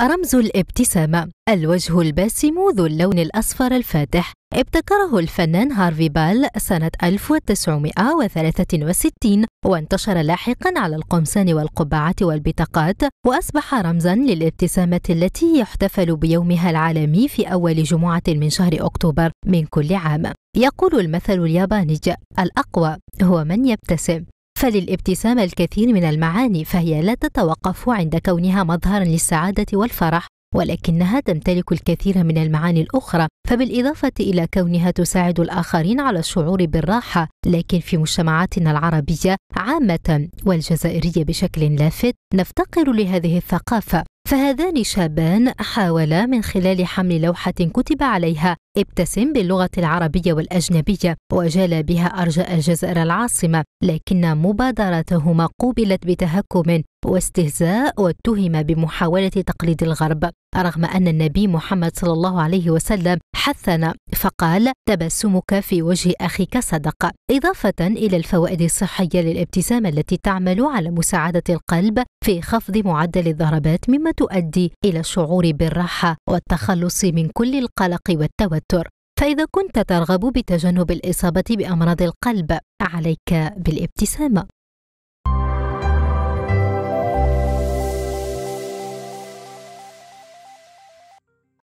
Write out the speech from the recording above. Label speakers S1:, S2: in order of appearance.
S1: رمز الابتسامة الوجه الباسم ذو اللون الأصفر الفاتح ابتكره الفنان هارفي بال سنة 1963 وانتشر لاحقا على القمصان والقبعات والبطاقات وأصبح رمزا للابتسامة التي يحتفل بيومها العالمي في أول جمعة من شهر أكتوبر من كل عام يقول المثل الياباني الأقوى هو من يبتسم فللابتسامة الكثير من المعاني فهي لا تتوقف عند كونها مظهرا للسعادة والفرح ولكنها تمتلك الكثير من المعاني الأخرى فبالإضافة إلى كونها تساعد الآخرين على الشعور بالراحة لكن في مجتمعاتنا العربية عامة والجزائرية بشكل لافت نفتقر لهذه الثقافة فهذان شابان حاولا من خلال حمل لوحة كتب عليها ابتسم باللغة العربية والأجنبية وجال بها أرجاء الجزائر العاصمة لكن مبادرتهما قوبلت بتهكم واستهزاء واتهم بمحاولة تقليد الغرب رغم أن النبي محمد صلى الله عليه وسلم حثنا فقال تبسمك في وجه أخيك صدق إضافة إلى الفوائد الصحية للابتسامة التي تعمل على مساعدة القلب في خفض معدل الضربات مما تؤدي إلى الشعور بالراحة والتخلص من كل القلق والتوتر التوتر فإذا كنت ترغب بتجنب الإصابة بأمراض القلب عليك بالابتسامة